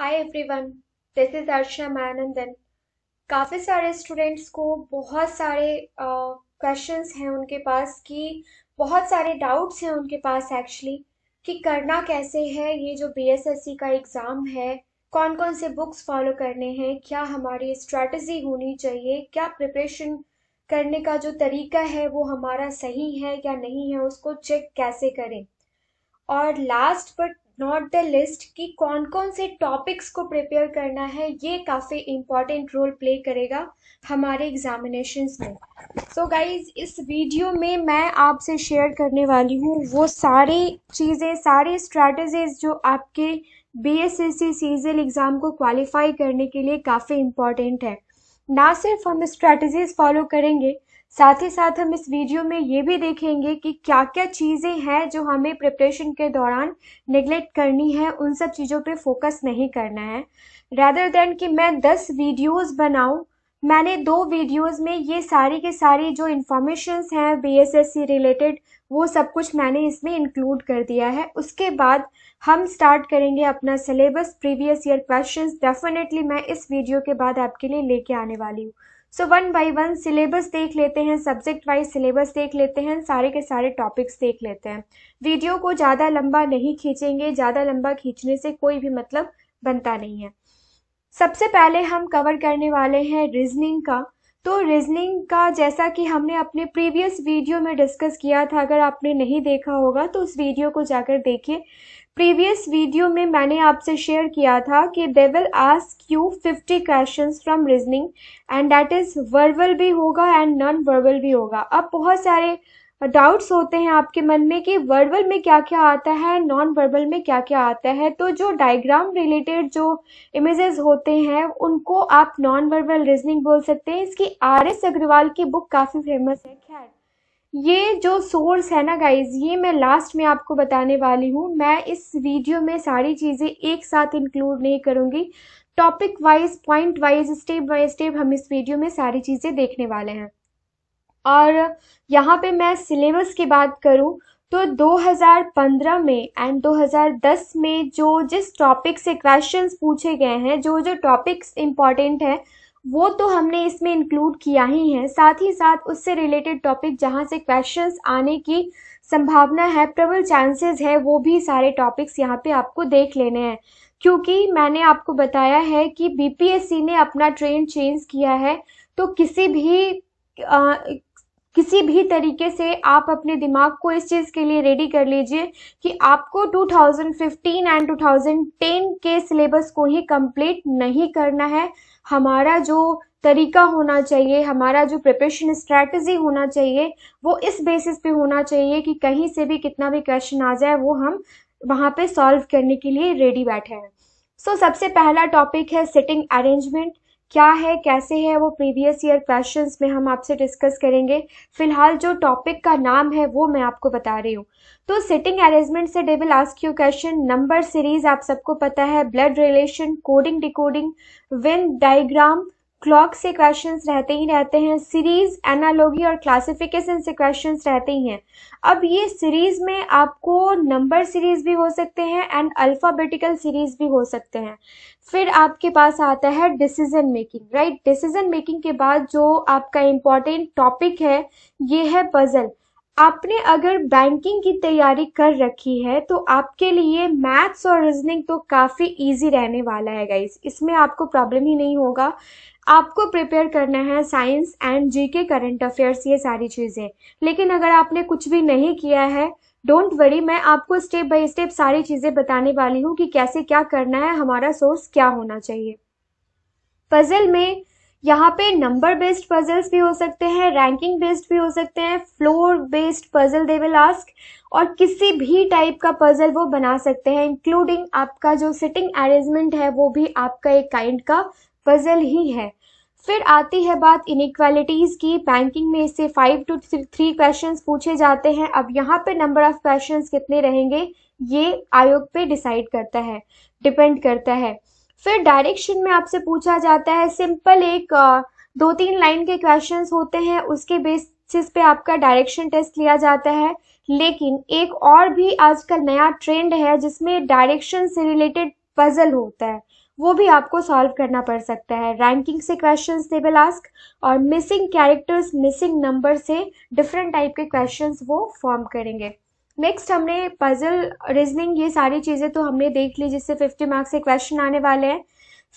Hi everyone this is Archana Mayanandan काफ़ी सारे students को बहुत सारे क्वेश्चंस uh, हैं उनके पास कि बहुत सारे डाउट्स हैं उनके पास एक्चुअली कि करना कैसे है ये जो बीएसएससी का एग्ज़ाम है कौन कौन से बुक्स फॉलो करने हैं क्या हमारी स्ट्रैटेजी होनी चाहिए क्या प्रिपरेशन करने का जो तरीका है वो हमारा सही है या नहीं है उसको चेक कैसे करें और last but not the least कि कौन कौन से टॉपिक्स को प्रिपेयर करना है ये काफ़ी इम्पॉर्टेंट रोल प्ले करेगा हमारे एग्जामिनेशंस में सो so गाइज इस वीडियो में मैं आपसे शेयर करने वाली हूँ वो सारी चीज़ें सारी स्ट्रैटेजीज जो आपके B S S C CGL exam को क्वालिफाई करने के लिए काफ़ी इम्पॉर्टेंट है ना सिर्फ हम स्ट्रैटेजीज फॉलो करेंगे साथ ही साथ हम इस वीडियो में ये भी देखेंगे कि क्या क्या चीज़ें हैं जो हमें प्रिपरेशन के दौरान निगलेक्ट करनी है उन सब चीज़ों पे फोकस नहीं करना है रैदर देन कि मैं दस वीडियोस बनाऊं मैंने दो वीडियोस में ये सारी के सारी जो इन्फॉर्मेशंस हैं बीएसएससी रिलेटेड वो सब कुछ मैंने इसमें इंक्लूड कर दिया है उसके बाद हम स्टार्ट करेंगे अपना syllabus previous year questions definitely मैं इस वीडियो के बाद आपके लिए लेके आने वाली हूँ so one by one syllabus देख लेते हैं सब्जेक्ट वाइज सिलेबस देख लेते हैं सारे के सारे टॉपिक्स देख लेते हैं वीडियो को ज़्यादा लंबा नहीं खींचेंगे ज़्यादा लंबा खींचने से कोई भी मतलब बनता नहीं है सबसे पहले हम कवर करने वाले हैं रीजनिंग का तो रीजनिंग का जैसा कि हमने अपने प्रीवियस वीडियो में डिस्कस किया था अगर आपने नहीं देखा होगा तो उस वीडियो को जाकर देखिए प्रीवियस वीडियो में मैंने आपसे शेयर किया था कि they will ask you 50 questions from reasoning and that is verbal भी होगा एंड नॉन वर्बल भी होगा अब बहुत सारे डाउट्स होते हैं आपके मन में कि वर्बल में क्या क्या आता है नॉन वर्बल में क्या क्या आता है तो जो डायग्राम रिलेटेड जो इमेजेस होते हैं उनको आप नॉन वर्बल रीजनिंग बोल सकते हैं इसकी आर एस अग्रवाल की बुक काफ़ी फेमस है खैर ये जो सोर्स है ना गाइज ये मैं लास्ट में आपको बताने वाली हूँ मैं इस वीडियो में सारी चीज़ें एक साथ इंक्लूड नहीं करूँगी topic wise point wise step by step हम इस वीडियो में सारी चीज़ें देखने वाले हैं और यहाँ पे मैं सिलेबस की बात करूँ तो 2015 में एंड 2010 में जो जिस टॉपिक से क्वेश्चंस पूछे गए हैं जो जो टॉपिक्स इम्पॉर्टेंट हैं वो तो हमने इसमें इंक्लूड किया ही है साथ ही साथ उससे रिलेटेड टॉपिक जहाँ से क्वेश्चंस आने की संभावना है प्रबल चांसेस है वो भी सारे टॉपिक्स यहाँ पे आपको देख लेने हैं क्योंकि मैंने आपको बताया है कि बीपीएससी ने अपना ट्रेंड चेंज किया है तो किसी भी आ, किसी भी तरीके से आप अपने दिमाग को इस चीज़ के लिए रेडी कर लीजिए कि आपको 2015 एंड 2010 के सिलेबस को ही कंप्लीट नहीं करना है हमारा जो तरीका होना चाहिए हमारा जो प्रिपरेशन स्ट्रैटेजी होना चाहिए वो इस बेसिस पे होना चाहिए कि कहीं से भी कितना भी क्वेश्चन आ जाए वो हम वहाँ पे सॉल्व करने के लिए रेडी बैठे हैं सो so, सबसे पहला टॉपिक है सिटिंग अरेंजमेंट क्या है कैसे है वो प्रीवियस ईयर क्वेश्चंस में हम आपसे डिस्कस करेंगे फिलहाल जो टॉपिक का नाम है वो मैं आपको बता रही हूँ तो सिटिंग अरेंजमेंट से they'll ask you question number series आप सबको पता है blood relation coding decoding venn diagram clock से क्वेश्चंस रहते ही रहते हैं सीरीज एनालॉगी और क्लासिफिकेशन से क्वेश्चंस रहते ही हैं अब ये सीरीज में आपको नंबर सीरीज भी हो सकते हैं एंड अल्फाबेटिकल सीरीज भी हो सकते हैं फिर आपके पास आता है decision making right decision making के बाद जो आपका इम्पॉर्टेंट टॉपिक है ये है पजल आपने अगर बैंकिंग की तैयारी कर रखी है तो आपके लिए मैथ्स और रीजनिंग तो काफ़ी इजी रहने वाला है गाइस इसमें आपको प्रॉब्लम ही नहीं होगा आपको प्रिपेयर करना है science and GK current affairs ये सारी चीज़ें लेकिन अगर आपने कुछ भी नहीं किया है डोंट वरी मैं आपको स्टेप बाय स्टेप सारी चीज़ें बताने वाली हूँ कि कैसे क्या करना है हमारा सोर्स क्या होना चाहिए पजल में यहाँ पे नंबर बेस्ड पजल्स भी हो सकते हैं रैंकिंग बेस्ड भी हो सकते हैं floor based puzzle they will ask और किसी भी टाइप का पजल वो बना सकते हैं इंक्लूडिंग आपका जो सिटिंग अरेंजमेंट है वो भी आपका एक काइंड का पजल ही है फिर आती है बात इनक्वालिटीज़ की बैंकिंग में इससे फाइव टू थ्री क्वेश्चन पूछे जाते हैं अब यहाँ पे नंबर ऑफ क्वेश्चन कितने रहेंगे ये आयोग पे डिसाइड करता है डिपेंड करता है फिर डायरेक्शन में आपसे पूछा जाता है सिंपल एक दो तीन लाइन के क्वेश्चन होते हैं उसके बेसिस पे आपका डायरेक्शन टेस्ट लिया जाता है लेकिन एक और भी आजकल नया ट्रेंड है जिसमें डायरेक्शन से रिलेटेड पजल होता है वो भी आपको सॉल्व करना पड़ सकता है रैंकिंग से क्वेश्चन दे विल आस्क और मिसिंग कैरेक्टर्स मिसिंग नंबर से डिफरेंट टाइप के क्वेश्चन वो फॉर्म करेंगे नेक्स्ट हमने पजल रीजनिंग ये सारी चीज़ें तो हमने देख ली जिससे फिफ्टी मार्क्स के क्वेश्चन आने वाले हैं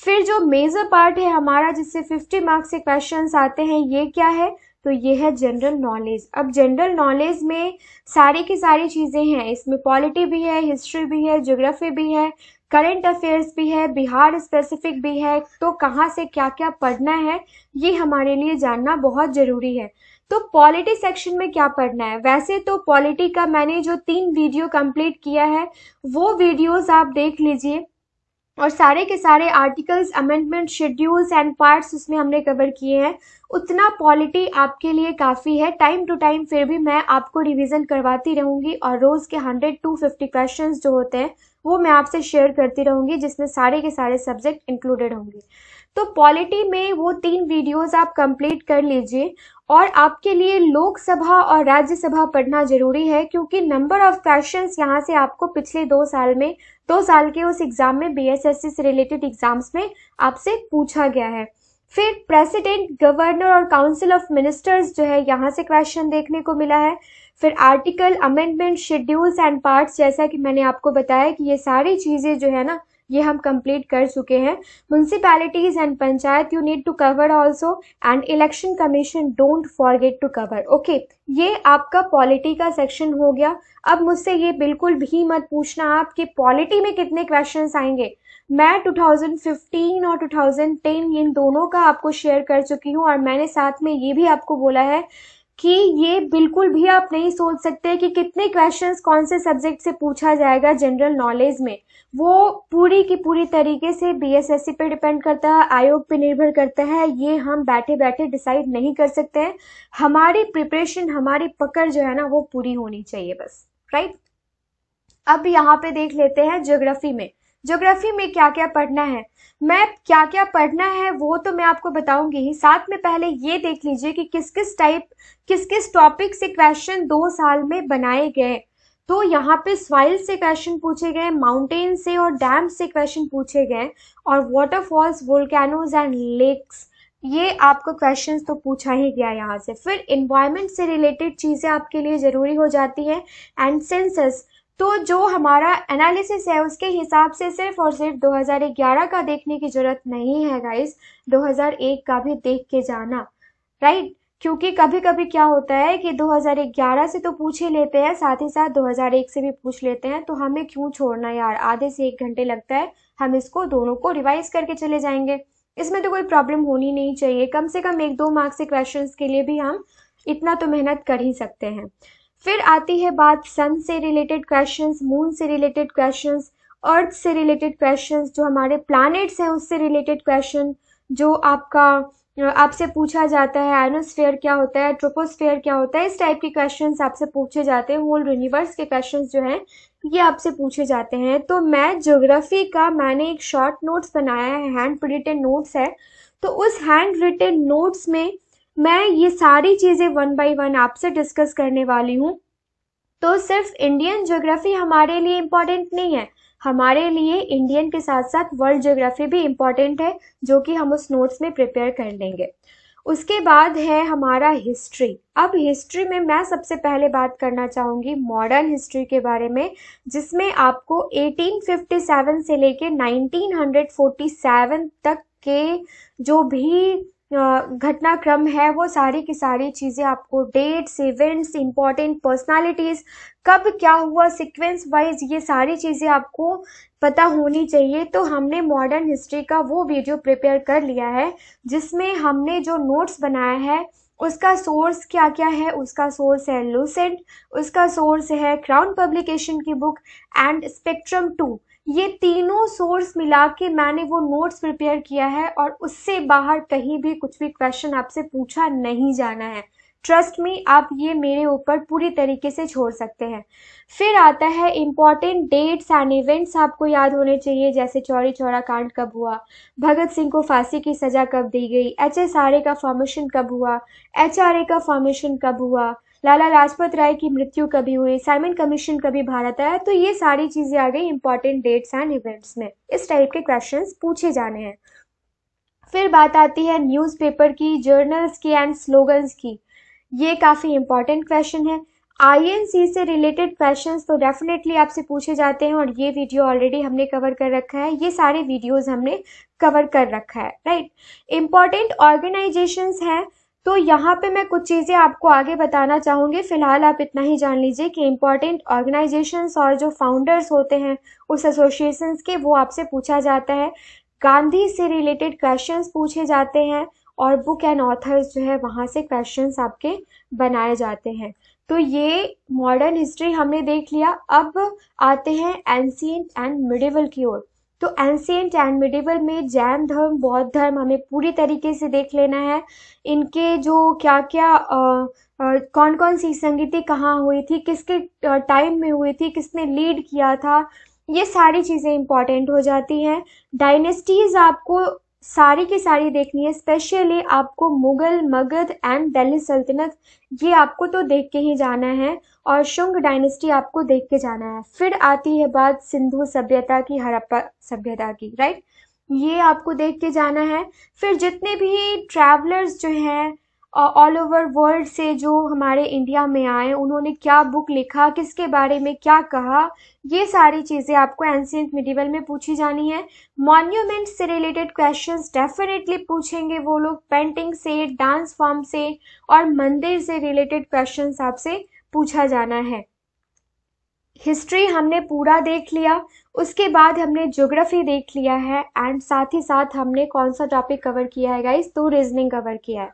फिर जो मेजर पार्ट है हमारा जिससे फिफ्टी मार्क्स के क्वेश्चन आते हैं ये क्या है तो ये है जनरल नॉलेज अब जनरल नॉलेज में सारी की सारी चीज़ें हैं इसमें पॉलिटी भी है हिस्ट्री भी है ज्योग्राफी भी है करंट अफेयर्स भी है बिहार स्पेसिफिक भी है तो कहाँ से क्या क्या पढ़ना है ये हमारे लिए जानना बहुत ज़रूरी है तो पॉलिटी सेक्शन में क्या पढ़ना है वैसे तो पॉलिटी का मैंने जो तीन वीडियो कंप्लीट किया है वो वीडियोस आप देख लीजिए और सारे के सारे articles amendment schedules and parts उसमें हमने कवर किए हैं उतना पॉलिटी आपके लिए काफ़ी है टाइम टू टाइम फिर भी मैं आपको रिवीजन करवाती रहूँगी और रोज़ के हंड्रेड टू फिफ्टी क्वेश्चन जो होते हैं वो मैं आपसे शेयर करती रहूँगी जिसमें सारे के सारे सब्जेक्ट इंक्लूडेड होंगे तो पॉलिटी में वो तीन वीडियोस आप कंप्लीट कर लीजिए और आपके लिए लोकसभा और राज्यसभा पढ़ना जरूरी है क्योंकि नंबर ऑफ क्वेश्चन यहाँ से आपको पिछले दो साल में दो साल के उस एग्जाम में बीएसएससी से रिलेटेड एग्जाम्स में आपसे पूछा गया है फिर प्रेसिडेंट गवर्नर और काउंसिल ऑफ मिनिस्टर्स जो है यहाँ से क्वेश्चन देखने को मिला है फिर article amendment schedules and parts जैसा कि मैंने आपको बताया कि ये सारी चीज़ें जो है ना ये हम कंप्लीट कर चुके हैं municipalities and panchayat you need to cover also and election commission don't forget to cover okay ये आपका पॉलिटी का सेक्शन हो गया अब मुझसे ये बिल्कुल भी मत पूछना आप कि पॉलिटी में कितने क्वेश्चन आएंगे मैं 2015 और 2010 इन दोनों का आपको शेयर कर चुकी हूँ और मैंने साथ में ये भी आपको बोला है कि ये बिल्कुल भी आप नहीं सोच सकते कि कितने क्वेश्चंस कौन से सब्जेक्ट से पूछा जाएगा जनरल नॉलेज में वो पूरी की पूरी तरीके से बीएसएससी पे डिपेंड करता है आयोग पे निर्भर करता है ये हम बैठे बैठे डिसाइड नहीं कर सकते हैं हमारी प्रिपरेशन हमारी पकड़ जो है ना वो पूरी होनी चाहिए बस राइट अब यहाँ पे देख लेते हैं ज्योग्राफी में ज्योग्राफी में क्या क्या पढ़ना है मैं क्या क्या पढ़ना है वो तो मैं आपको बताऊंगी ही साथ में पहले ये देख लीजिए कि किस किस टाइप किस किस टॉपिक से क्वेश्चन दो साल में बनाए गए तो यहाँ पे स्वाइल से क्वेश्चन पूछे गए माउंटेन से और डैम से क्वेश्चन पूछे गए और वाटरफॉल्स वोल्केनोज एंड लेक्स ये आपको क्वेश्चन तो पूछा ही गया यहाँ से फिर इन्वायरमेंट से रिलेटेड चीज़ें आपके लिए ज़रूरी हो जाती हैं एंड सेंसस तो जो हमारा एनालिसिस है उसके हिसाब से सिर्फ और सिर्फ 2011 का देखने की ज़रूरत नहीं है गाइस 2001 का भी देख के जाना राइट क्योंकि कभी कभी क्या होता है कि 2011 से तो पूछ ही लेते हैं साथ ही साथ 2001 से भी पूछ लेते हैं तो हमें क्यों छोड़ना यार आधे से एक घंटे लगता है हम इसको दोनों को रिवाइज करके चले जाएंगे इसमें तो कोई प्रॉब्लम होनी नहीं चाहिए कम से कम एक दो मार्क्स के क्वेश्चन के लिए भी हम इतना तो मेहनत कर ही सकते हैं फिर आती है बात सन से रिलेटेड क्वेश्चंस मून से रिलेटेड क्वेश्चंस अर्थ से रिलेटेड क्वेश्चंस जो हमारे प्लैनेट्स हैं उससे रिलेटेड क्वेश्चन जो आपका आपसे पूछा जाता है एनोस्फेयर क्या होता है ट्रोपोस्फेयर क्या होता है इस टाइप के क्वेश्चंस आपसे पूछे जाते हैं होल यूनिवर्स के क्वेश्चंस जो हैं ये आपसे पूछे जाते हैं तो मैं ज्योग्राफी का मैंने एक शॉर्ट नोट्स बनाया है हैंड रिटेन नोट्स है तो उस हैंड रिटेन नोट्स में मैं ये सारी चीज़ें वन बाई वन आपसे डिस्कस करने वाली हूँ तो सिर्फ इंडियन ज्योग्राफी हमारे लिए इम्पॉर्टेंट नहीं है हमारे लिए इंडियन के साथ साथ वर्ल्ड ज्योग्राफी भी इम्पॉर्टेंट है जो कि हम उस नोट्स में प्रिपेयर कर लेंगे उसके बाद है हमारा हिस्ट्री अब हिस्ट्री में मैं सबसे पहले बात करना चाहूँगी मॉडर्न हिस्ट्री के बारे में जिसमें आपको 1857 से लेके 1947 तक के जो भी घटनाक्रम है वो सारी की सारी चीज़ें आपको डेट्स इवेंट्स इम्पॉर्टेंट पर्सनालिटीज़ कब क्या हुआ सीक्वेंस वाइज ये सारी चीज़ें आपको पता होनी चाहिए तो हमने मॉडर्न हिस्ट्री का वो वीडियो प्रिपेयर कर लिया है जिसमें हमने जो नोट्स बनाया है उसका सोर्स क्या क्या है उसका सोर्स है लूसेंट उसका सोर्स है क्राउन पब्लिकेशन की बुक एंड स्पेक्ट्रम टू ये तीनों सोर्स मिला के मैंने वो नोट्स प्रिपेयर किया है और उससे बाहर कहीं भी कुछ भी क्वेश्चन आपसे पूछा नहीं जाना है ट्रस्ट मी आप ये मेरे ऊपर पूरी तरीके से छोड़ सकते हैं फिर आता है इम्पॉर्टेंट डेट्स एंड इवेंट्स आपको याद होने चाहिए जैसे चौरी चौरा कांड कब हुआ भगत सिंह को फांसी की सजा कब दी गई एच का फॉर्मेशन कब हुआ एच का फॉर्मेशन कब हुआ लाला लाजपत राय की मृत्यु कभी हुई साइमन कमीशन कभी भारत आया तो ये सारी चीजें आ गई इंपॉर्टेंट डेट्स एंड इवेंट्स में इस टाइप के क्वेश्चन पूछे जाने हैं फिर बात आती है न्यूज़पेपर की जर्नल्स की एंड स्लोगन्स की ये काफ़ी इंपॉर्टेंट क्वेश्चन है आईएनसी से रिलेटेड क्वेश्चंस तो डेफिनेटली आपसे पूछे जाते हैं और ये वीडियो ऑलरेडी हमने कवर कर रखा है ये सारे वीडियोस हमने कवर कर रखा है राइट इंपॉर्टेंट ऑर्गेनाइजेशंस हैं तो यहाँ पे मैं कुछ चीज़ें आपको आगे बताना चाहूँगी फिलहाल आप इतना ही जान लीजिए कि इम्पॉर्टेंट ऑर्गेनाइजेशन और जो फाउंडर्स होते हैं उस एसोसिएशन के वो आपसे पूछा जाता है गांधी से रिलेटेड क्वेश्चंस पूछे जाते हैं और बुक एंड ऑथर्स जो है वहाँ से क्वेश्चंस आपके बनाए जाते हैं तो ये मॉडर्न हिस्ट्री हमने देख लिया अब आते हैं एंसियंट एंड मिडिवल की ओर तो एंसेंट एंड मिडिवल में जैन धर्म बौद्ध धर्म हमें पूरी तरीके से देख लेना है इनके जो क्या क्या आ, आ, कौन कौन सी संगीति कहाँ हुई थी किसके टाइम में हुई थी किसने लीड किया था ये सारी चीज़ें इम्पॉर्टेंट हो जाती हैं डायनेस्टीज़ आपको सारी की सारी देखनी है स्पेशली आपको मुगल मगध एंड दिल्ली सल्तनत ये आपको तो देख के ही जाना है और शुंग डायनेस्टी आपको देख के जाना है फिर आती है बात सिंधु सभ्यता की हड़प्पा सभ्यता की राइट ये आपको देख के जाना है फिर जितने भी ट्रैवलर्स जो हैं ऑल ओवर वर्ल्ड से जो हमारे इंडिया में आए उन्होंने क्या बुक लिखा किसके बारे में क्या कहा ये सारी चीज़ें आपको एंसियंट मिडिवल में पूछी जानी है मॉन्यूमेंट से रिलेटेड क्वेश्चंस डेफिनेटली पूछेंगे वो लोग पेंटिंग से डांस फॉर्म से और मंदिर से रिलेटेड क्वेश्चंस आपसे पूछा जाना है हिस्ट्री हमने पूरा देख लिया उसके बाद हमने ज्योग्राफी देख लिया है एंड साथ ही साथ हमने कौन सा टॉपिक कवर किया है गाइस तो रीजनिंग कवर किया है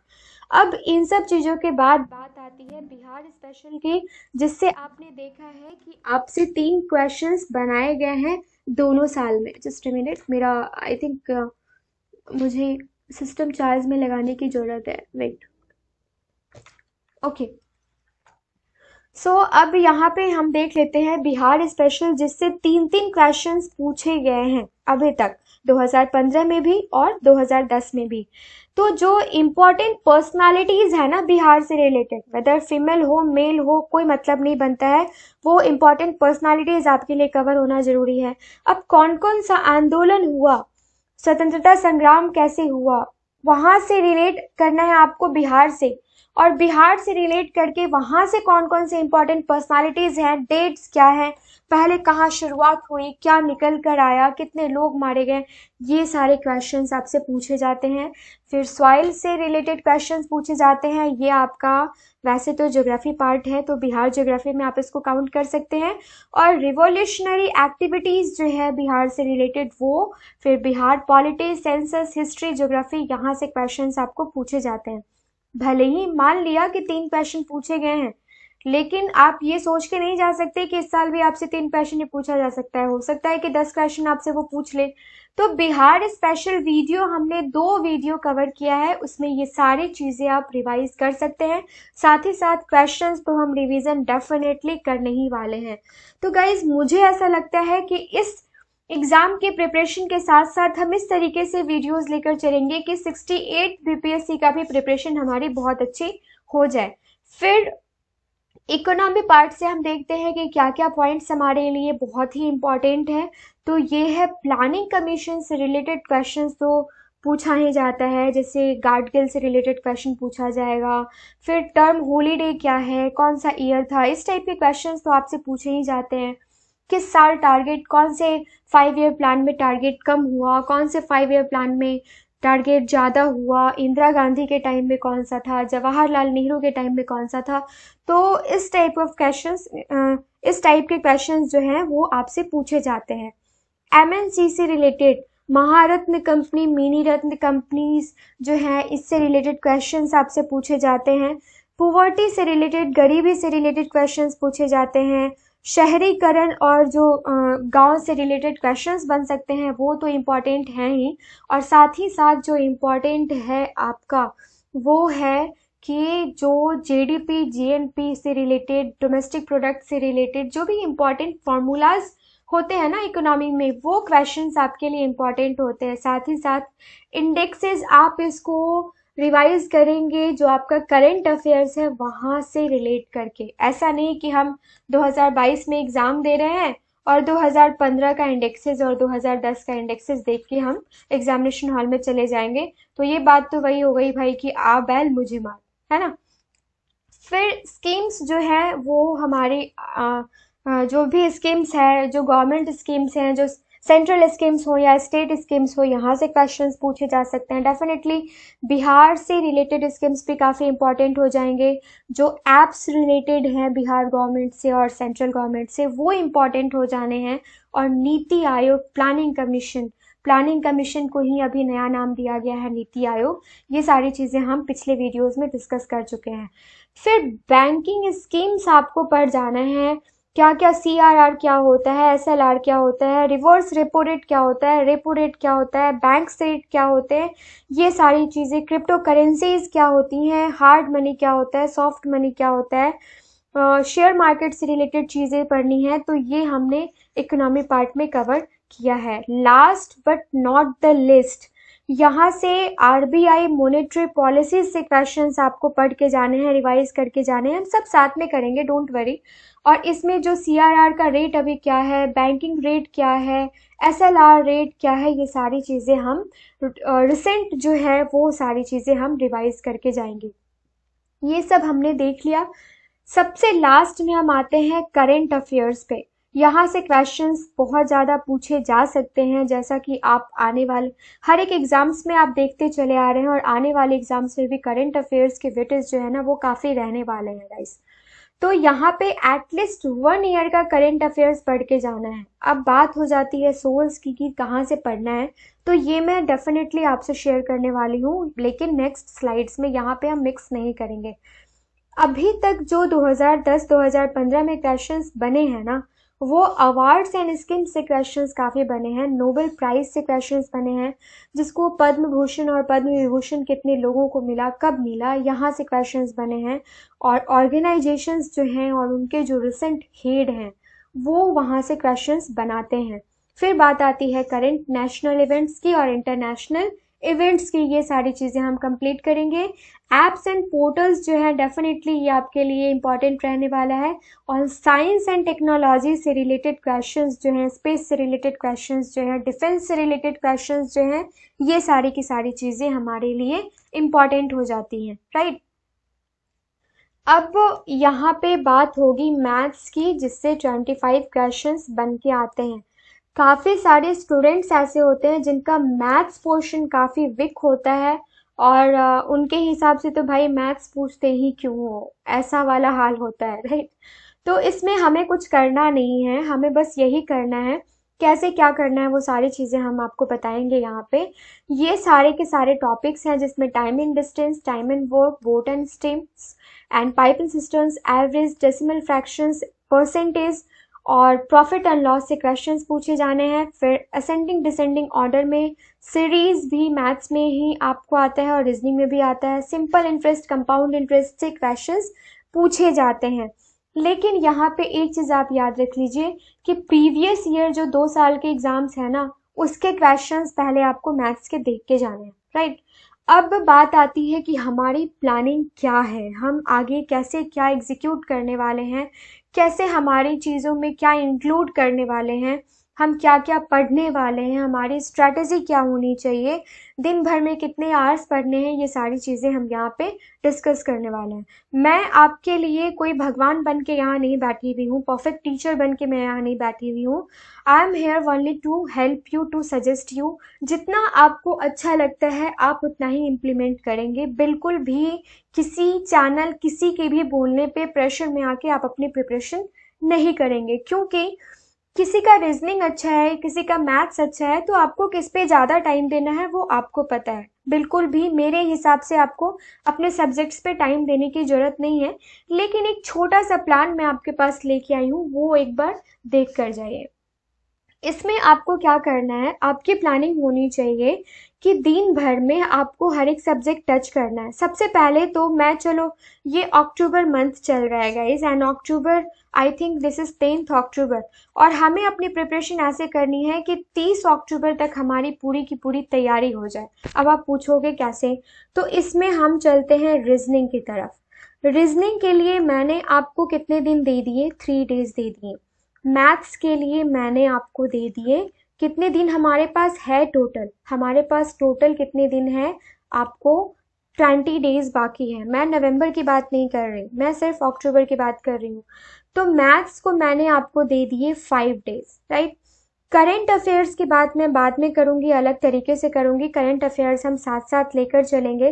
अब इन सब चीज़ों के बाद बात आती है बिहार स्पेशल की जिससे आपने देखा है कि आपसे तीन क्वेश्चंस बनाए गए हैं दोनों साल में जस्ट मिनट मेरा आई थिंक uh, मुझे सिस्टम चार्ज में लगाने की ज़रूरत है wait okay okay. So so, अब यहाँ पे हम देख लेते हैं बिहार स्पेशल जिससे तीन तीन क्वेश्चंस पूछे गए हैं अभी तक 2015 में भी और 2010 में भी तो जो इम्पोर्टेंट पर्सनालिटीज है ना बिहार से रिलेटेड वेदर फीमेल हो मेल हो कोई मतलब नहीं बनता है वो इम्पोर्टेंट पर्सनालिटीज आपके लिए कवर होना जरूरी है अब कौन कौन सा आंदोलन हुआ स्वतंत्रता संग्राम कैसे हुआ वहां से रिलेट करना है आपको बिहार से और बिहार से रिलेट करके वहाँ से कौन कौन से इंपॉर्टेंट पर्सनालिटीज़ हैं डेट्स क्या हैं पहले कहाँ शुरुआत हुई क्या निकल कर आया कितने लोग मारे गए ये सारे क्वेश्चंस आपसे पूछे जाते हैं फिर सॉइल से रिलेटेड क्वेश्चंस पूछे जाते हैं ये आपका वैसे तो ज्योग्राफी पार्ट है तो बिहार ज्योग्राफी में आप इसको काउंट कर सकते हैं और रिवोल्यूशनरी एक्टिविटीज़ जो है बिहार से रिलेटेड वो फिर Bihar politics census history geography यहाँ से क्वेश्चन आपको पूछे जाते हैं भले ही मान लिया कि तीन क्वेश्चन पूछे गए हैं लेकिन आप ये सोच के नहीं जा सकते कि इस साल भी आपसे तीन क्वेश्चन ही पूछा जा सकता है हो सकता है कि दस क्वेश्चन आपसे वो पूछ ले तो बिहार स्पेशल वीडियो हमने दो वीडियो कवर किया है उसमें ये सारी चीज़ें आप रिवाइज कर सकते हैं साथ ही साथ क्वेश्चंस तो हम रिवीजन डेफिनेटली करने ही वाले हैं तो गाइज मुझे ऐसा लगता है कि इस एग्जाम के प्रिपरेशन के साथ साथ हम इस तरीके से वीडियोस लेकर चलेंगे कि 68 बीपीएससी का भी प्रिपरेशन हमारी बहुत अच्छी हो जाए फिर इकोनॉमी पार्ट से हम देखते हैं कि क्या क्या पॉइंट्स हमारे लिए बहुत ही इम्पॉर्टेंट है तो ये है प्लानिंग कमीशन से रिलेटेड क्वेश्चन तो पूछा ही जाता है जैसे गार्डगिल से रिलेटेड क्वेश्चन पूछा जाएगा फिर टर्म होलीडे क्या है कौन सा ईयर था इस टाइप के क्वेश्चंस तो आपसे पूछे ही जाते हैं किस साल टारगेट कौन से फाइव ईयर प्लान में टारगेट कम हुआ कौन से फाइव ईयर प्लान में टारगेट ज़्यादा हुआ इंदिरा गांधी के टाइम में कौन सा था जवाहरलाल नेहरू के टाइम में कौन सा था तो इस टाइप ऑफ क्वेश्चन इस टाइप के क्वेश्चन जो हैं वो आपसे पूछे जाते हैं एम से related Maharatna company mini ratna companies जो हैं इससे रिलेटेड क्वेश्चन आपसे पूछे जाते हैं पुवर्टी से रिलेटेड गरीबी से रिलेटेड क्वेश्चन पूछे जाते हैं शहरीकरण और जो गांव से रिलेटेड क्वेश्चंस बन सकते हैं वो तो इम्पॉर्टेंट हैं ही और साथ ही साथ जो इम्पॉर्टेंट है आपका वो है कि जो जीडीपी जीएनपी से रिलेटेड डोमेस्टिक प्रोडक्ट से रिलेटेड जो भी इम्पॉर्टेंट फार्मूलाज होते हैं ना इकोनॉमी में वो क्वेश्चंस आपके लिए इम्पॉर्टेंट होते हैं साथ ही साथ इंडेक्सेस आप इसको रिवाइज करेंगे जो आपका करंट अफेयर्स है वहाँ से रिलेट करके ऐसा नहीं कि हम 2022 में एग्ज़ाम दे रहे हैं और 2015 का इंडेक्सेस और 2010 का इंडेक्सेस देख के हम एग्जामिनेशन हॉल में चले जाएंगे तो ये बात तो वही हो गई भाई कि आ बैल मुझे मार है ना फिर स्कीम्स जो है वो हमारी आ, आ, जो भी स्कीम्स है जो गवर्नमेंट स्कीम्स हैं जो सेंट्रल स्कीम्स हो या स्टेट स्कीम्स हो यहाँ से क्वेश्चन पूछे जा सकते हैं डेफिनेटली बिहार से रिलेटेड स्कीम्स भी काफ़ी इंपॉर्टेंट हो जाएंगे जो एप्स रिलेटेड हैं बिहार गवर्नमेंट से और सेंट्रल गवर्नमेंट से वो इम्पॉर्टेंट हो जाने हैं और नीति आयोग प्लानिंग कमीशन प्लानिंग कमीशन को ही अभी नया नाम दिया गया है नीति आयोग ये सारी चीज़ें हम पिछले वीडियोस में डिस्कस कर चुके हैं फिर बैंकिंग स्कीम्स आपको पढ़ जाना है क्या क्या सी आर आर क्या होता है एस एल आर क्या होता है रिवर्स रेपो रेट क्या होता है रेपो रेट क्या होता है बैंक रेट क्या होते हैं ये सारी चीज़ें क्रिप्टो करेंसीज क्या होती हैं हार्ड मनी क्या होता है सॉफ्ट मनी क्या होता है शेयर मार्केट से रिलेटेड चीज़ें पढ़नी है तो ये हमने इकोनॉमी पार्ट में कवर किया है last but not the list यहाँ से आरबीआई मॉनेटरी पॉलिसीज से क्वेश्चंस आपको पढ़ के जाने हैं रिवाइज करके जाने हैं हम सब साथ में करेंगे डोंट वरी और इसमें जो सी का रेट अभी क्या है बैंकिंग रेट क्या है एस रेट क्या है ये सारी चीज़ें हम रिसेंट जो है वो सारी चीज़ें हम रिवाइज करके जाएंगे ये सब हमने देख लिया सबसे लास्ट में हम आते हैं करेंट अफेयर्स पे यहाँ से क्वेश्चंस बहुत ज़्यादा पूछे जा सकते हैं जैसा कि आप आने वाले हर एक एग्ज़ाम्स में आप देखते चले आ रहे हैं और आने वाले एग्ज़ाम्स में भी करेंट अफेयर्स के वेटेज जो है ना वो काफ़ी रहने वाले हैं गाइस तो यहाँ पे एटलीस्ट वन ईयर का करेंट अफेयर्स पढ़ के जाना है अब बात हो जाती है सोल्स की कि कहाँ से पढ़ना है तो ये मैं डेफिनेटली आपसे शेयर करने वाली हूँ लेकिन नेक्स्ट स्लाइड्स में यहाँ पे हम मिक्स नहीं करेंगे अभी तक जो 2010-2015 में क्वेश्चंस बने हैं ना वो अवार्ड्स एंड स्किन से क्वेश्चन काफ़ी बने हैं नोबेल प्राइज़ से क्वेश्चन बने हैं जिसको पद्म भूषण और पद्म विभूषण कितने लोगों को मिला कब मिला यहाँ से क्वेश्चन बने हैं और ऑर्गेनाइजेशंस जो हैं और उनके जो रिसेंट हेड हैं वो वहाँ से क्वेश्चन बनाते हैं फिर बात आती है करंट नेशनल इवेंट्स की और इंटरनेशनल इवेंट्स की ये सारी चीज़ें हम कंप्लीट करेंगे एप्स एंड पोर्टल्स जो है डेफिनेटली ये आपके लिए इम्पॉर्टेंट रहने वाला है और साइंस एंड टेक्नोलॉजी से रिलेटेड क्वेश्चंस जो हैं स्पेस से रिलेटेड क्वेश्चंस जो हैं डिफेंस से रिलेटेड क्वेश्चंस जो हैं ये सारी की सारी चीज़ें हमारे लिए इम्पॉर्टेंट हो जाती हैं राइट अब यहाँ पे बात होगी मैथ्स की जिससे फाइव क्वेश्चन बन के आते हैं काफ़ी सारे स्टूडेंट्स ऐसे होते हैं जिनका मैथ्स पोर्शन काफ़ी वीक होता है और उनके हिसाब से तो भाई मैथ्स पूछते ही क्यों हो ऐसा वाला हाल होता है राइट तो इसमें हमें कुछ करना नहीं है हमें बस यही करना है कैसे क्या करना है वो सारी चीज़ें हम आपको बताएंगे यहाँ पे ये सारे के सारे टॉपिक्स हैं जिसमें time in distance time in work boat and streams and pipe and cisterns average decimal fractions percentage और प्रॉफिट एंड लॉस से क्वेश्चंस पूछे जाने हैं फिर असेंडिंग डिसेंडिंग ऑर्डर में सीरीज भी मैथ्स में ही आपको आता है और रीजनिंग में भी आता है सिंपल इंटरेस्ट कंपाउंड इंटरेस्ट से क्वेश्चन पूछे जाते हैं लेकिन यहाँ पे एक चीज़ आप याद रख लीजिए कि प्रीवियस ईयर जो दो साल के एग्ज़ाम्स हैं ना उसके क्वेश्चंस पहले आपको मैथ्स के देख के जाने हैं राइट अब बात आती है कि हमारी प्लानिंग क्या है हम आगे कैसे क्या एग्जीक्यूट करने वाले हैं कैसे हमारी चीज़ों में क्या इंक्लूड करने वाले हैं हम क्या क्या पढ़ने वाले हैं हमारी स्ट्रैटेजी क्या होनी चाहिए दिन भर में कितने आवर्स पढ़ने हैं ये सारी चीज़ें हम यहाँ पे डिस्कस करने वाले हैं मैं आपके लिए कोई भगवान बन के यहाँ नहीं बैठी हुई हूँ परफेक्ट टीचर बन के मैं यहाँ नहीं बैठी हुई हूँ I am here only to help you to suggest you जितना आपको अच्छा लगता है आप उतना ही इम्प्लीमेंट करेंगे बिल्कुल भी किसी चैनल किसी के भी बोलने पर प्रेशर में आके आप अपनी प्रिपरेशन नहीं करेंगे क्योंकि किसी का रीजनिंग अच्छा है किसी का मैथ्स अच्छा है तो आपको किस पे ज़्यादा टाइम देना है वो आपको पता है बिल्कुल भी मेरे हिसाब से आपको अपने सब्जेक्ट्स पे टाइम देने की ज़रूरत नहीं है लेकिन एक छोटा सा प्लान मैं आपके पास लेके आई हूँ वो एक बार देख कर जाइए इसमें आपको क्या करना है आपकी प्लानिंग होनी चाहिए कि दिन भर में आपको हर एक सब्जेक्ट टच करना है सबसे पहले तो मैं चलो ये अक्टूबर मंथ चल रहा है guys and October I think this is tenth October और हमें अपनी प्रिपरेशन ऐसे करनी है कि तीस अक्टूबर तक हमारी पूरी की पूरी तैयारी हो जाए अब आप पूछोगे कैसे तो इसमें हम चलते हैं रीजनिंग की तरफ रीजनिंग के लिए मैंने आपको कितने दिन दे दिए थ्री डेज दे दिए मैथ्स के लिए मैंने आपको दे दिए कितने दिन हमारे पास है टोटल हमारे पास टोटल कितने दिन है आपको ट्वेंटी डेज बाकी है मैं नवंबर की बात नहीं कर रही मैं सिर्फ अक्टूबर की बात कर रही हूँ तो मैथ्स को मैंने आपको दे दिए five days right current affairs की बात मैं बाद में करूँगी अलग तरीके से करूँगी करंट अफेयर्स हम साथ साथ लेकर चलेंगे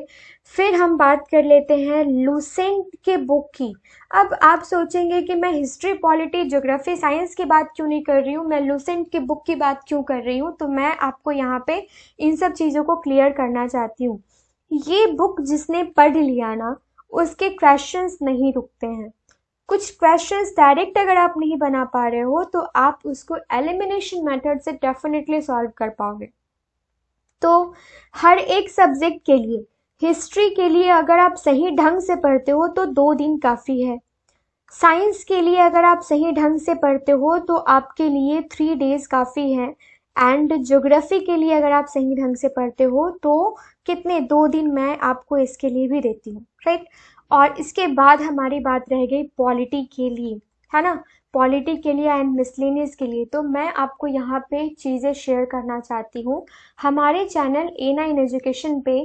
फिर हम बात कर लेते हैं लूसेंट के बुक की अब आप सोचेंगे कि मैं हिस्ट्री पॉलिटी ज्योग्राफी साइंस की बात क्यों नहीं कर रही हूँ मैं लूसेंट के बुक की बात क्यों कर रही हूँ तो मैं आपको यहाँ पे इन सब चीज़ों को क्लियर करना चाहती हूँ ये बुक जिसने पढ़ लिया ना उसके क्वेश्चंस नहीं रुकते हैं कुछ क्वेश्चंस डायरेक्ट अगर आप नहीं बना पा रहे हो तो आप उसको एलिमिनेशन मेथड से डेफिनेटली सॉल्व कर पाओगे तो हर एक सब्जेक्ट के लिए हिस्ट्री के लिए अगर आप सही ढंग से पढ़ते हो तो दो दिन काफ़ी है साइंस के लिए अगर आप सही ढंग से पढ़ते हो तो आपके लिए थ्री डेज काफ़ी हैं एंड ज्योग्राफी के लिए अगर आप सही ढंग से पढ़ते हो तो कितने दो दिन मैं आपको इसके लिए भी देती हूँ राइट और इसके बाद हमारी बात रह गई पॉलिटी के लिए है ना पॉलिटी के लिए एंड मिसलिनियस के लिए तो मैं आपको यहाँ पे चीज़ें शेयर करना चाहती हूँ हमारे चैनल ए नाइन एजुकेशन पे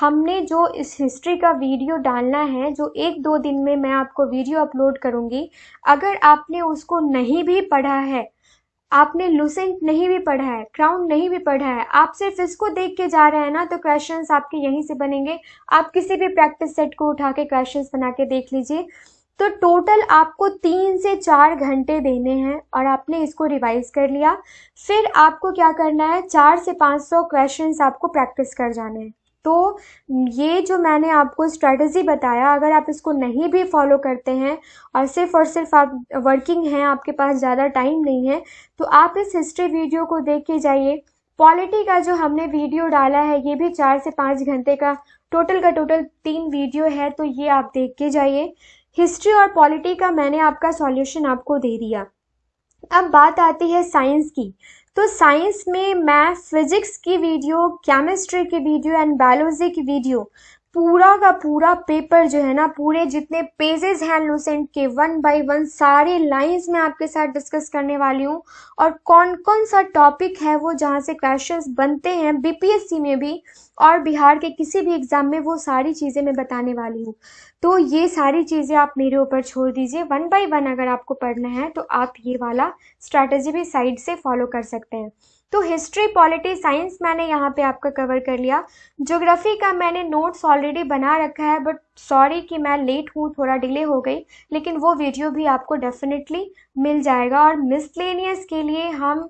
हमने जो इस हिस्ट्री का वीडियो डालना है जो एक दो दिन में मैं आपको वीडियो अपलोड करूँगी अगर आपने उसको नहीं भी पढ़ा है आपने लुसेंट नहीं भी पढ़ा है क्राउन नहीं भी पढ़ा है आप सिर्फ इसको देख के जा रहे हैं ना तो क्वेश्चन आपके यहीं से बनेंगे आप किसी भी प्रैक्टिस सेट को उठा के क्वेश्चन बना के देख लीजिए तो टोटल आपको तीन से चार घंटे देने हैं और आपने इसको रिवाइज कर लिया फिर आपको क्या करना है चार से पाँच सौ क्वेश्चन आपको प्रैक्टिस कर जाने हैं तो ये जो मैंने आपको स्ट्रैटेजी बताया अगर आप इसको नहीं भी फॉलो करते हैं और सिर्फ और सिर्फ आप वर्किंग हैं आपके पास ज़्यादा टाइम नहीं है तो आप इस हिस्ट्री वीडियो को देख के जाइए पॉलिटी का जो हमने वीडियो डाला है ये भी चार से पाँच घंटे का टोटल का टोटल तीन वीडियो है तो ये आप देख के जाइए हिस्ट्री और पॉलिटी का मैंने आपका सॉल्यूशन आपको दे दिया अब बात आती है साइंस की तो साइंस में मैं फिजिक्स की वीडियो केमिस्ट्री की वीडियो एंड बायोलॉजी की वीडियो पूरा का पूरा पेपर जो है ना पूरे जितने पेजेस हैं लूसेंट के वन बाय वन सारे लाइंस में आपके साथ डिस्कस करने वाली हूँ और कौन कौन सा टॉपिक है वो जहाँ से क्वेश्चंस बनते हैं बीपीएससी में भी और बिहार के किसी भी एग्ज़ाम में वो सारी चीज़ें मैं बताने वाली हूँ तो ये सारी चीज़ें आप मेरे ऊपर छोड़ दीजिए वन बाय वन अगर आपको पढ़ना है तो आप ये वाला स्ट्रैटेजी भी साइड से फॉलो कर सकते हैं तो हिस्ट्री पॉलिटी साइंस मैंने यहाँ पे आपका कवर कर लिया ज्योग्राफी का मैंने नोट्स ऑलरेडी बना रखा है बट सॉरी कि मैं लेट हूँ थोड़ा डिले हो गई लेकिन वो वीडियो भी आपको डेफिनेटली मिल जाएगा और मिसलेनियस के लिए हम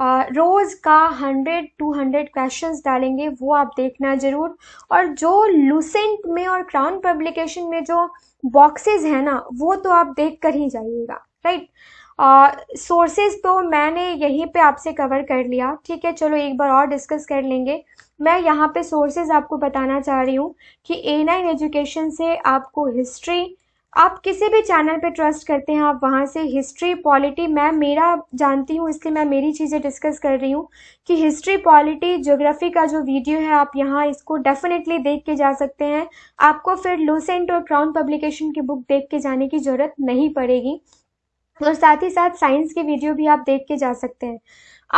रोज़ का हंड्रेड टू हंड्रेड क्वेश्चन डालेंगे वो आप देखना ज़रूर और जो लूसेंट में और क्राउन पब्लिकेशन में जो बॉक्सेज हैं ना वो तो आप देख कर ही जाइएगा राइट right? सोर्सेज तो मैंने यहीं पे आपसे कवर कर लिया ठीक है चलो एक बार और डिस्कस कर लेंगे मैं यहाँ पे सोर्सेज आपको बताना चाह रही हूँ कि ए नाइन एजुकेशन से आपको हिस्ट्री आप किसी भी चैनल पे ट्रस्ट करते हैं आप वहाँ से हिस्ट्री पॉलिटी मैं मेरा जानती हूँ इसलिए मैं मेरी चीज़ें डिस्कस कर रही हूँ कि हिस्ट्री पॉलिटी ज्योग्राफी का जो वीडियो है आप यहाँ इसको डेफिनेटली देख के जा सकते हैं आपको फिर लूसेंट और क्राउन पब्लिकेशन की बुक देख के जाने की ज़रूरत नहीं पड़ेगी और साथ ही साथ साइंस के वीडियो भी आप देख के जा सकते हैं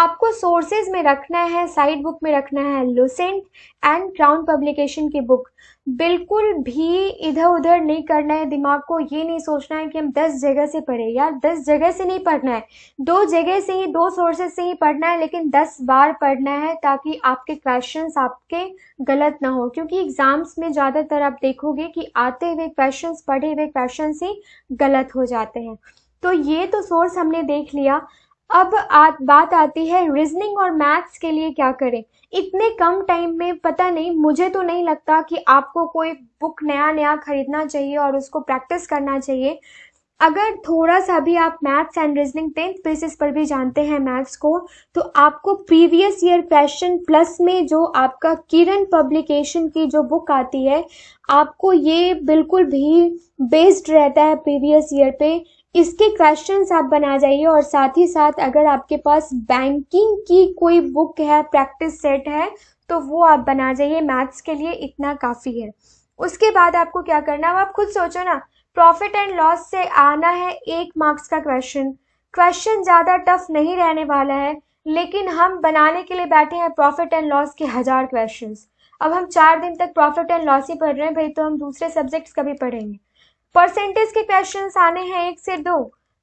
आपको सोर्सेज में रखना है साइड बुक में रखना है लुसेंट एंड क्राउन पब्लिकेशन की बुक बिल्कुल भी इधर उधर नहीं करना है दिमाग को ये नहीं सोचना है कि हम दस जगह से पढ़े यार दस जगह से नहीं पढ़ना है दो जगह से ही दो सोर्सेज से ही पढ़ना है लेकिन दस बार पढ़ना है ताकि आपके क्वेश्चंस आपके गलत ना हो क्योंकि एग्जाम्स में ज़्यादातर आप देखोगे कि आते हुए क्वेश्चन पढ़े हुए क्वेश्चन ही गलत हो जाते हैं तो ये तो सोर्स हमने देख लिया अब आ, बात आती है रीजनिंग और मैथ्स के लिए क्या करें इतने कम टाइम में पता नहीं मुझे तो नहीं लगता कि आपको कोई बुक नया नया खरीदना चाहिए और उसको प्रैक्टिस करना चाहिए अगर थोड़ा सा भी आप maths and reasoning tenth basis पर भी जानते हैं मैथ्स को तो आपको प्रीवियस ईयर क्वेश्चन प्लस में जो आपका किरण पब्लिकेशन की जो बुक आती है आपको ये बिल्कुल भी बेस्ड रहता है प्रीवियस ईयर पे इसके क्वेश्चन आप बना जाइए और साथ ही साथ अगर आपके पास बैंकिंग की कोई बुक है प्रैक्टिस सेट है तो वो आप बना जाइए मैथ्स के लिए इतना काफ़ी है उसके बाद आपको क्या करना है आप खुद सोचो ना प्रॉफिट एंड लॉस से आना है एक मार्क्स का क्वेश्चन क्वेश्चन ज़्यादा टफ नहीं रहने वाला है लेकिन हम बनाने के लिए बैठे हैं प्रॉफिट एंड लॉस के हज़ार क्वेश्चन अब हम चार दिन तक प्रॉफिट एंड लॉस ही पढ़ रहे हैं भाई तो हम दूसरे सब्जेक्ट्स का भी पढ़ेंगे परसेंटेज के क्वेश्चन आने हैं एक से दो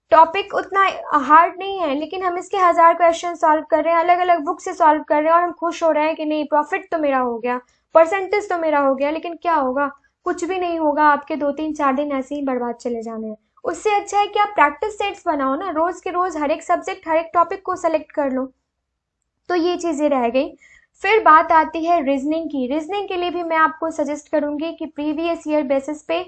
टॉपिक उतना हार्ड नहीं है लेकिन हम इसके हजार क्वेश्चन सॉल्व कर रहे हैं अलग अलग बुक से सॉल्व कर रहे हैं और हम खुश हो रहे हैं कि नहीं प्रॉफिट तो मेरा हो गया परसेंटेज तो मेरा हो गया लेकिन क्या होगा कुछ भी नहीं होगा आपके दो तीन चार दिन ऐसे ही बर्बाद चले जाने हैं उससे अच्छा है कि आप प्रैक्टिस सेट्स बनाओ ना रोज के रोज हर एक सब्जेक्ट हर एक टॉपिक को सेलेक्ट कर लो तो ये चीजें रह गई फिर बात आती है रीजनिंग की रीजनिंग के लिए भी मैं आपको सजेस्ट करूंगी कि प्रीवियस ईयर बेसिस पे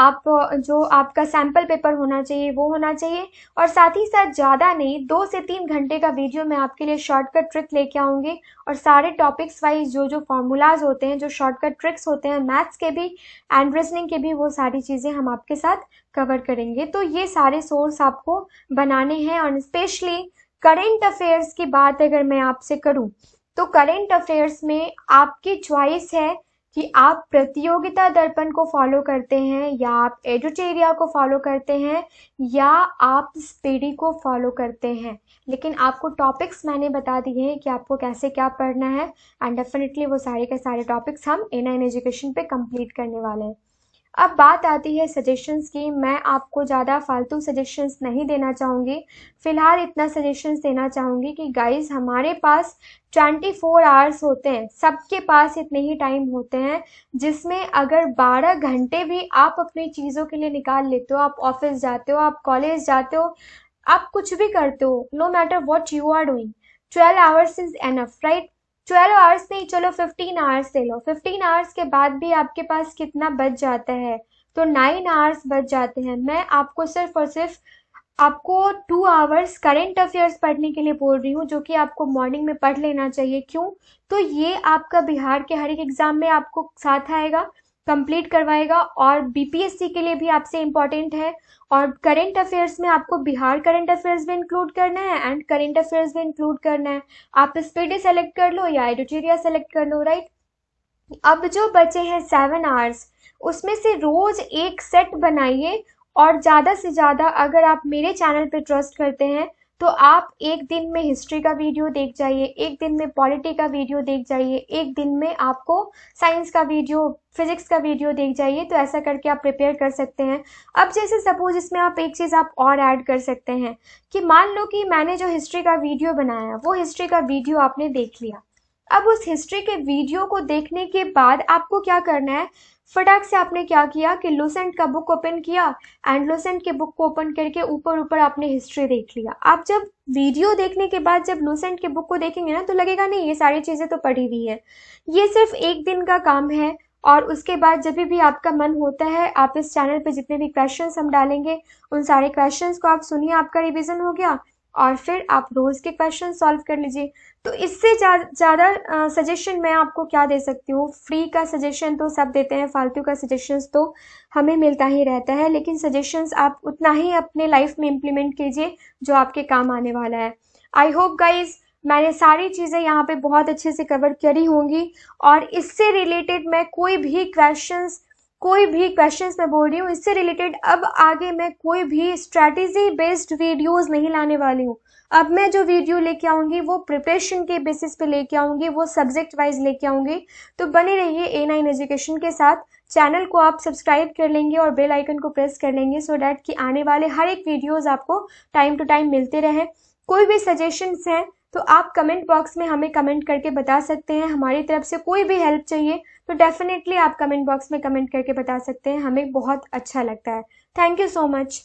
आप जो आपका सैम्पल पेपर होना चाहिए वो होना चाहिए और साथ ही साथ ज़्यादा नहीं दो से तीन घंटे का वीडियो मैं आपके लिए शॉर्टकट ट्रिक लेके आऊँगी और सारे टॉपिक्स वाइज जो जो फॉर्मूलाज होते हैं जो शॉर्टकट ट्रिक्स होते हैं मैथ्स के भी एंड रीजनिंग के भी वो सारी चीज़ें हम आपके साथ कवर करेंगे तो ये सारे सोर्स आपको बनाने हैं और स्पेशली करेंट अफेयर्स की बात अगर मैं आपसे करूँ तो करेंट अफेयर्स में आपकी च्वाइस है कि आप प्रतियोगिता दर्पण को फॉलो करते हैं या आप एडुटेरिया को फॉलो करते हैं या आप स्पीडी को फॉलो करते हैं लेकिन आपको टॉपिक्स मैंने बता दिए हैं कि आपको कैसे क्या पढ़ना है एंड डेफिनेटली वो सारे के सारे टॉपिक्स हम इन एन एजुकेशन पे कंप्लीट करने वाले हैं अब बात आती है सजेशंस की मैं आपको ज़्यादा फालतू सजेशंस नहीं देना चाहूँगी फ़िलहाल इतना सजेशंस देना चाहूँगी कि गाइस हमारे पास 24 आवर्स होते हैं सबके पास इतने ही टाइम होते हैं जिसमें अगर 12 घंटे भी आप अपनी चीज़ों के लिए निकाल लेते हो आप ऑफिस जाते हो आप कॉलेज जाते हो आप कुछ भी करते हो no matter what you are doing twelve hours is enough right twelve hours नहीं चलो फिफ्टीन आवर्स ले लो फिफ्टीन आवर्स के बाद भी आपके पास कितना बच जाता है तो नाइन आवर्स बच जाते हैं मैं आपको सिर्फ और सिर्फ आपको टू आवर्स करेंट अफेयर्स पढ़ने के लिए बोल रही हूँ जो कि आपको मॉर्निंग में पढ़ लेना चाहिए क्यों तो ये आपका बिहार के हर एक एग्जाम में आपको साथ आएगा कंप्लीट करवाएगा और बीपीएससी के लिए भी आपसे इम्पॉर्टेंट है और करंट अफेयर्स में आपको बिहार करंट अफेयर्स भी इंक्लूड करना है एंड करंट अफेयर्स भी इंक्लूड करना है आप स्पीडी सेलेक्ट कर लो या एडिटेरिया सेलेक्ट कर लो राइट अब जो बचे हैं सेवन आवर्स उसमें से रोज एक सेट बनाइए और ज़्यादा से ज़्यादा अगर आप मेरे चैनल पे ट्रस्ट करते हैं तो आप एक दिन में हिस्ट्री का वीडियो देख जाइए एक दिन में पॉलिटी का वीडियो देख जाइए एक दिन में आपको साइंस का वीडियो फिजिक्स का वीडियो देख जाइए तो ऐसा करके आप प्रिपेयर कर सकते हैं अब जैसे सपोज इसमें आप एक चीज़ आप और ऐड कर सकते हैं कि मान लो कि मैंने जो हिस्ट्री का वीडियो बनाया वो हिस्ट्री का वीडियो आपने देख लिया अब उस हिस्ट्री के वीडियो को देखने के बाद आपको क्या करना है फटाक से आपने क्या किया कि लूसेंट का बुक ओपन किया एंड लूसेंट के बुक को ओपन करके ऊपर ऊपर आपने हिस्ट्री देख लिया आप जब वीडियो देखने के बाद जब लूसेंट के बुक को देखेंगे ना तो लगेगा नहीं ये सारी चीज़ें तो पढ़ी हुई है ये सिर्फ एक दिन का काम है और उसके बाद जब भी आपका मन होता है आप इस चैनल पर जितने भी क्वेश्चन हम डालेंगे उन सारे क्वेश्चन को आप सुनिए आपका रिविजन हो गया और फिर आप रोज़ के क्वेश्चन सॉल्व कर लीजिए तो इससे ज़्यादा सजेशन मैं आपको क्या दे सकती हूँ फ्री का सजेशन तो सब देते हैं फालतू का सजेशंस तो हमें मिलता ही रहता है लेकिन सजेशंस आप उतना ही अपने लाइफ में इम्प्लीमेंट कीजिए जो आपके काम आने वाला है आई होप गाइज़ मैंने सारी चीज़ें यहाँ पे बहुत अच्छे से कवर करी होंगी और इससे रिलेटेड मैं कोई भी क्वेश्चंस कोई भी क्वेश्चंस मैं बोल रही हूँ इससे रिलेटेड अब आगे मैं कोई भी स्ट्रैटेजी बेस्ड वीडियोस नहीं लाने वाली हूँ अब मैं जो वीडियो लेके आऊँगी वो प्रिपरेशन के बेसिस पे लेके आऊँगी वो सब्जेक्ट वाइज लेके आऊँगी तो बने रहिए ए नाइन एजुकेशन के साथ चैनल को आप सब्सक्राइब कर लेंगे और बेल आइकन को प्रेस कर लेंगे सो डैट कि आने वाले हर एक वीडियोज़ आपको टाइम टू टाइम मिलते रहें कोई भी सजेशंस हैं तो आप कमेंट बॉक्स में हमें कमेंट करके बता सकते हैं हमारी तरफ से कोई भी हेल्प चाहिए तो डेफिनेटली आप कमेंट बॉक्स में कमेंट करके बता सकते हैं हमें बहुत अच्छा लगता है थैंक यू सो मच